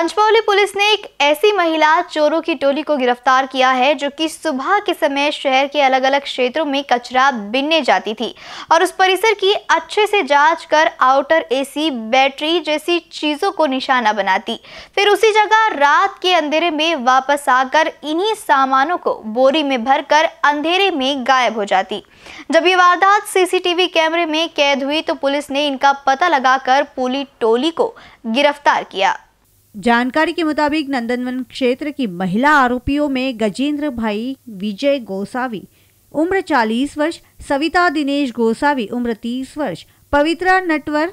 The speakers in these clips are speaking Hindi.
पंचमौली पुलिस ने एक ऐसी महिला चोरों की टोली को गिरफ्तार किया है जो कि सुबह के समय शहर के अलग अलग क्षेत्रों में कचरा बिनने जाती थी और उस परिसर की अच्छे से जांच कर आउटर एसी बैटरी जैसी चीज़ों को निशाना बनाती फिर उसी जगह रात के अंधेरे में वापस आकर इन्हीं सामानों को बोरी में भरकर अंधेरे में गायब हो जाती जब ये वारदात सीसीटीवी कैमरे में कैद हुई तो पुलिस ने इनका पता लगाकर पूरी टोली को गिरफ्तार किया जानकारी के मुताबिक नंदनवन क्षेत्र की महिला आरोपियों में गजेंद्र भाई विजय गोसावी उम्र 40 वर्ष सविता दिनेश गोसावी उम्र 30 वर्ष पवित्रा नटवर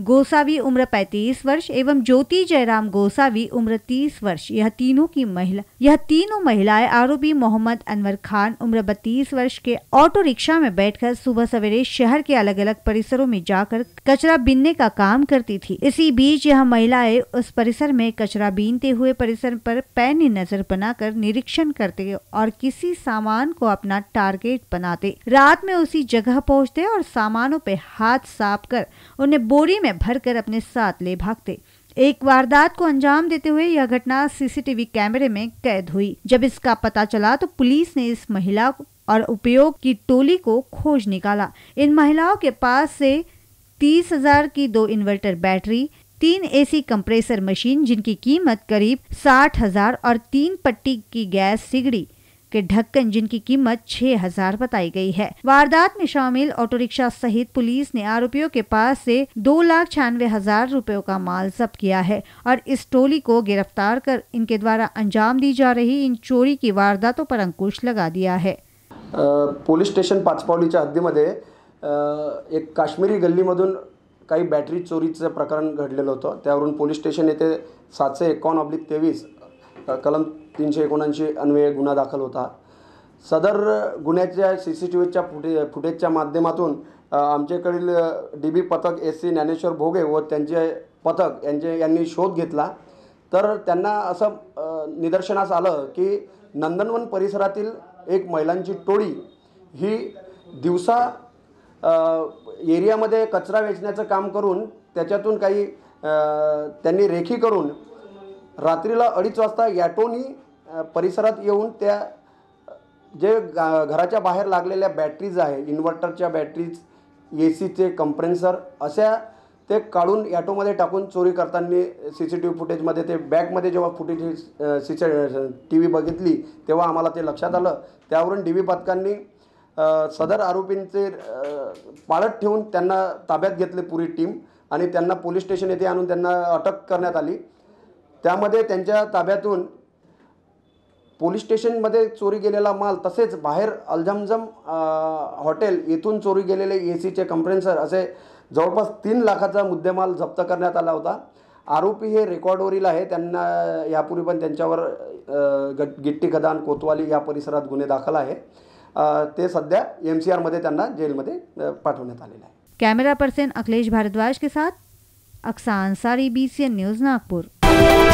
गोसावी उम्र 35 वर्ष एवं ज्योति जयराम गोसावी उम्र 30 वर्ष यह तीनों की महिला यह तीनों महिलाएं आरोपी मोहम्मद अनवर खान उम्र 32 वर्ष के ऑटो रिक्शा में बैठकर सुबह सवेरे शहर के अलग अलग परिसरों में जाकर कचरा बीनने का काम करती थी इसी बीच यह महिलाएं उस परिसर में कचरा बीनते हुए परिसर पर पैनी नजर बनाकर निरीक्षण करते और किसी सामान को अपना टारगेट बनाते रात में उसी जगह पहुँचते और सामानों पे हाथ साफ कर उन्हें बोरी में भरकर अपने साथ ले भागते एक वारदात को अंजाम देते हुए यह घटना सीसीटीवी कैमरे में कैद हुई जब इसका पता चला तो पुलिस ने इस महिला और उपयोग की टोली को खोज निकाला इन महिलाओं के पास से तीस हजार की दो इन्वर्टर बैटरी तीन एसी कंप्रेसर मशीन जिनकी कीमत करीब साठ हजार और तीन पट्टी की गैस सिगड़ी के ढक्कन जिनकी कीमत छह हजार बताई गई है वारदात में शामिल ऑटो रिक्शा सहित पुलिस ने आरोपियों के पास से दो लाख छियानवे हजार रूपए का माल जब्त किया है और इस टोली को गिरफ्तार कर इनके द्वारा अंजाम दी जा रही इन चोरी की वारदातों पर अंकुश लगा दिया है पुलिस स्टेशन हद्दी मध्य एक काश्मीरी गल्लीमधून का बैटरी चोरी प्रकरण घड़ेल होता पोलिस स्टेशन सात सातशे एकावन्न ऑब्लिक तेवीस कलम तीनशे एकोणऐंशी अन्वये गुन्हा दाखल होता सदर गुन्ह्याच्या सी सी टी व्हीच्या फुटे फुटेजच्या माध्यमातून आमच्याकडील डी बी पथक एस सी ज्ञानेश्वर भोगे व त्यांचे पथक यांचे यांनी शोध घेतला तर त्यांना असं निदर्शनास आलं की नंदनवन परिसरातील एक महिलांची टोळी ही दिवसा एरियामध्ये कचरा वेचण्याचं काम करून त्याच्यातून काही त्यांनी रेखी करून रात्रीला अडीच वाजता ॲटोनी परिसरात येऊन त्या जे गा घराच्या बाहेर लागलेल्या बॅटरीज आहे इन्व्हर्टरच्या बॅटरीज ए सीचे कंप्रेन्सर अशा ते काढून ॲटोमध्ये टाकून चोरी करताना सी सी टी व्ही फुटेजमध्ये ते बॅगमध्ये जेव्हा footage C C T V बघितली तेव्हा आम्हाला ते लक्षात आलं त्यावरून डी व्ही पथकांनी सदर आरोपींचे पाळत ठेवून त्यांना ताब्यात घेतले पुरी टीम आणि त्यांना पोलीस स्टेशन येथे आणून त्यांना अटक करण्यात आली त्यामध्ये त्यांच्या ताब्यातून पोलीस स्टेशनमध्ये चोरी गेलेला माल तसेच बाहेर अल्झमझम हॉटेल येथून चोरी गेलेले ए सीचे कंप्रेन्सर असे जवळपास तीन लाखाचा मुद्देमाल जप्त करण्यात आला होता आरोपी हे रेकॉर्डवरील आहे त्यांना यापूर्वी पण त्यांच्यावर गट गिट्टी खदान कोतवाली या परिसरात गुन्हे दाखल आहे ते सध्या एम सी आरमध्ये त्यांना जेलमध्ये पाठवण्यात आलेलं आहे कॅमेरा पर्सन अखिलेश भारद्वाज के साथ Aqsa Ansari B C N news Nagpur